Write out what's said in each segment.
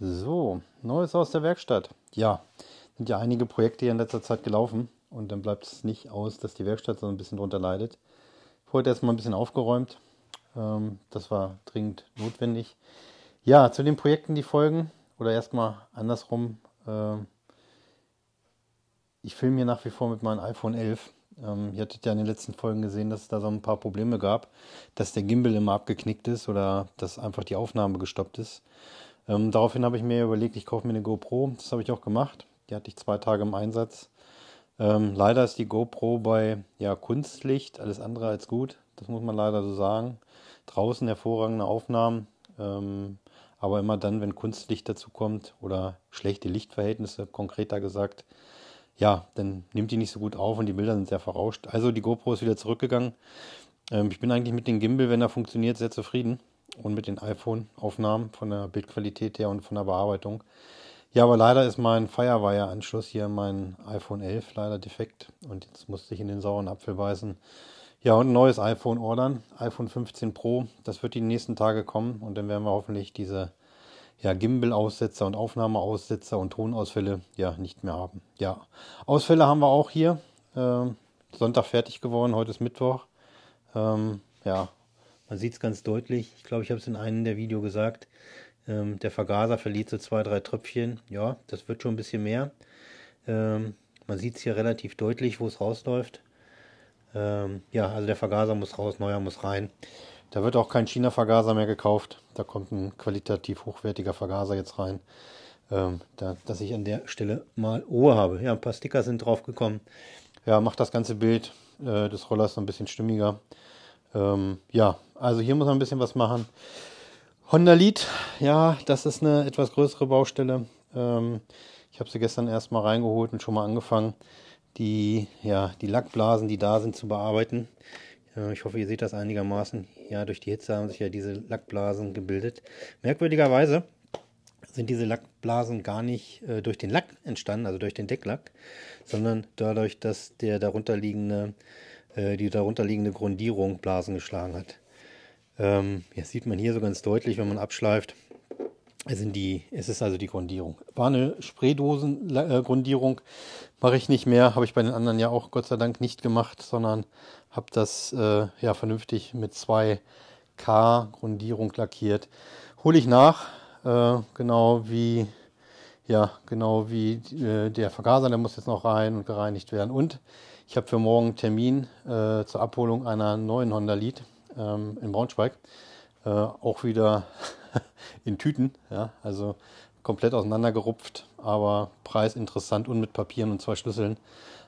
So, Neues aus der Werkstatt. Ja, sind ja einige Projekte hier in letzter Zeit gelaufen und dann bleibt es nicht aus, dass die Werkstatt so ein bisschen drunter leidet. Heute erstmal ein bisschen aufgeräumt. Ähm, das war dringend notwendig. Ja, zu den Projekten, die folgen, oder erstmal andersrum. Ähm, ich filme hier nach wie vor mit meinem iPhone 11. Ähm, ihr hattet ja in den letzten Folgen gesehen, dass es da so ein paar Probleme gab, dass der Gimbal immer abgeknickt ist oder dass einfach die Aufnahme gestoppt ist. Ähm, daraufhin habe ich mir überlegt, ich kaufe mir eine GoPro. Das habe ich auch gemacht. Die hatte ich zwei Tage im Einsatz. Ähm, leider ist die GoPro bei ja, Kunstlicht alles andere als gut. Das muss man leider so sagen. Draußen hervorragende Aufnahmen. Ähm, aber immer dann, wenn Kunstlicht dazu kommt oder schlechte Lichtverhältnisse, konkreter gesagt, ja, dann nimmt die nicht so gut auf und die Bilder sind sehr verrauscht. Also die GoPro ist wieder zurückgegangen. Ähm, ich bin eigentlich mit dem Gimbal, wenn er funktioniert, sehr zufrieden und mit den iPhone-Aufnahmen von der Bildqualität her und von der Bearbeitung. Ja, aber leider ist mein Firewire-Anschluss hier, mein iPhone 11, leider defekt und jetzt musste ich in den sauren Apfel beißen. Ja, und ein neues iPhone ordern, iPhone 15 Pro, das wird die nächsten Tage kommen und dann werden wir hoffentlich diese ja, Gimbal-Aussetzer und Aufnahmeaussetzer und Tonausfälle ja nicht mehr haben. Ja, Ausfälle haben wir auch hier. Äh, Sonntag fertig geworden, heute ist Mittwoch. Ähm, ja, man sieht es ganz deutlich. Ich glaube, ich habe es in einem der Videos gesagt. Ähm, der Vergaser verliert so zwei, drei Tröpfchen. Ja, das wird schon ein bisschen mehr. Ähm, man sieht es hier relativ deutlich, wo es rausläuft. Ähm, ja, also der Vergaser muss raus, neuer muss rein. Da wird auch kein China-Vergaser mehr gekauft. Da kommt ein qualitativ hochwertiger Vergaser jetzt rein. Ähm, da, dass ich an der Stelle mal Ruhe habe. Ja, ein paar Sticker sind drauf gekommen. Ja, macht das ganze Bild äh, des Rollers so ein bisschen stimmiger. Ähm, ja, also hier muss man ein bisschen was machen. Honda Lead, ja, das ist eine etwas größere Baustelle. Ähm, ich habe sie gestern erstmal reingeholt und schon mal angefangen, die, ja, die Lackblasen, die da sind, zu bearbeiten. Äh, ich hoffe, ihr seht das einigermaßen. Ja, durch die Hitze haben sich ja diese Lackblasen gebildet. Merkwürdigerweise sind diese Lackblasen gar nicht äh, durch den Lack entstanden, also durch den Decklack, sondern dadurch, dass der darunterliegende, äh, die darunterliegende Grundierung Blasen geschlagen hat. Ähm, ja, sieht man hier so ganz deutlich, wenn man abschleift. Es, sind die, es ist also die Grundierung. War eine Spraydosen-Grundierung, mache ich nicht mehr, habe ich bei den anderen ja auch Gott sei Dank nicht gemacht, sondern habe das äh, ja vernünftig mit 2K Grundierung lackiert. Hole ich nach, äh, genau wie ja, genau wie äh, der Vergaser, der muss jetzt noch rein und gereinigt werden. Und ich habe für morgen einen Termin äh, zur Abholung einer neuen Honda Lead ähm, in Braunschweig. Äh, auch wieder in Tüten, ja, also komplett auseinandergerupft, aber preisinteressant und mit Papieren und zwei Schlüsseln.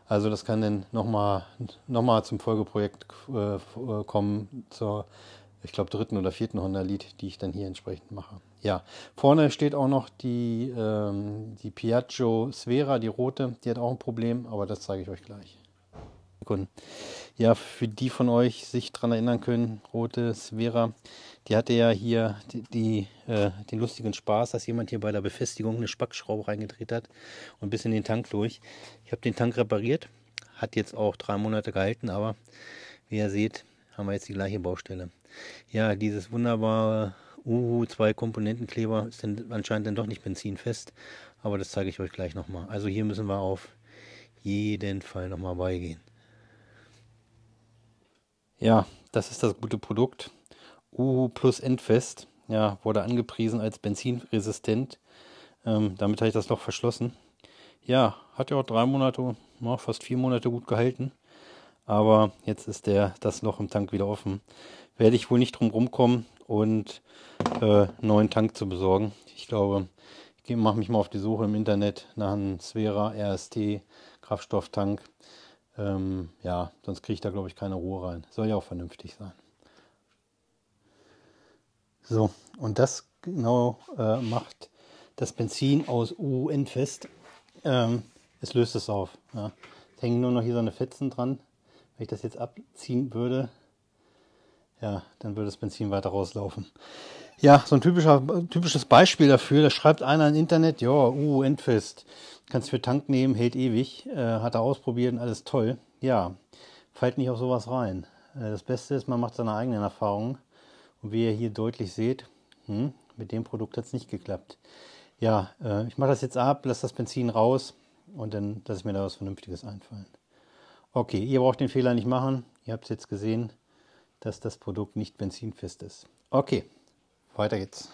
Also das kann dann nochmal noch mal zum Folgeprojekt äh, äh kommen, zur, ich glaube, dritten oder vierten Honda lied die ich dann hier entsprechend mache. Ja, vorne steht auch noch die, ähm, die Piaggio Sfera, die rote, die hat auch ein Problem, aber das zeige ich euch gleich. Sekunden. Ja, für die von euch sich daran erinnern können, Rote Svera, die hatte ja hier die, die äh, den lustigen Spaß, dass jemand hier bei der Befestigung eine Spackschraube reingedreht hat und bis in den Tank durch. Ich habe den Tank repariert, hat jetzt auch drei Monate gehalten, aber wie ihr seht, haben wir jetzt die gleiche Baustelle. Ja, dieses wunderbare Uhu, zwei Komponentenkleber ist dann anscheinend dann doch nicht benzinfest, aber das zeige ich euch gleich nochmal. Also hier müssen wir auf jeden Fall nochmal beigehen. Ja, das ist das gute Produkt. Uhu Plus Endfest. Ja, wurde angepriesen als benzinresistent. Ähm, damit habe ich das noch verschlossen. Ja, hat ja auch drei Monate, noch fast vier Monate gut gehalten. Aber jetzt ist der, das Loch im Tank wieder offen. Werde ich wohl nicht drum rumkommen und äh, neuen Tank zu besorgen. Ich glaube, ich mache mich mal auf die Suche im Internet nach einem Svera RST Kraftstofftank. Ähm, ja, sonst kriege ich da, glaube ich, keine Ruhe rein. Soll ja auch vernünftig sein. So, und das genau äh, macht das Benzin aus UN fest. Ähm, es löst es auf. Ja. Es hängen nur noch hier so eine Fetzen dran. Wenn ich das jetzt abziehen würde, ja, dann würde das Benzin weiter rauslaufen. Ja, so ein typischer, typisches Beispiel dafür, da schreibt einer im Internet, ja, uh, Endfest, kannst für Tank nehmen, hält ewig, äh, hat er ausprobiert und alles toll. Ja, fällt nicht auf sowas rein. Äh, das Beste ist, man macht seine eigenen Erfahrungen und wie ihr hier deutlich seht, hm, mit dem Produkt hat es nicht geklappt. Ja, äh, ich mache das jetzt ab, lasse das Benzin raus und dann lasse ich mir da was Vernünftiges einfallen. Okay, ihr braucht den Fehler nicht machen, ihr habt es jetzt gesehen dass das Produkt nicht benzinfest ist. Okay, weiter geht's.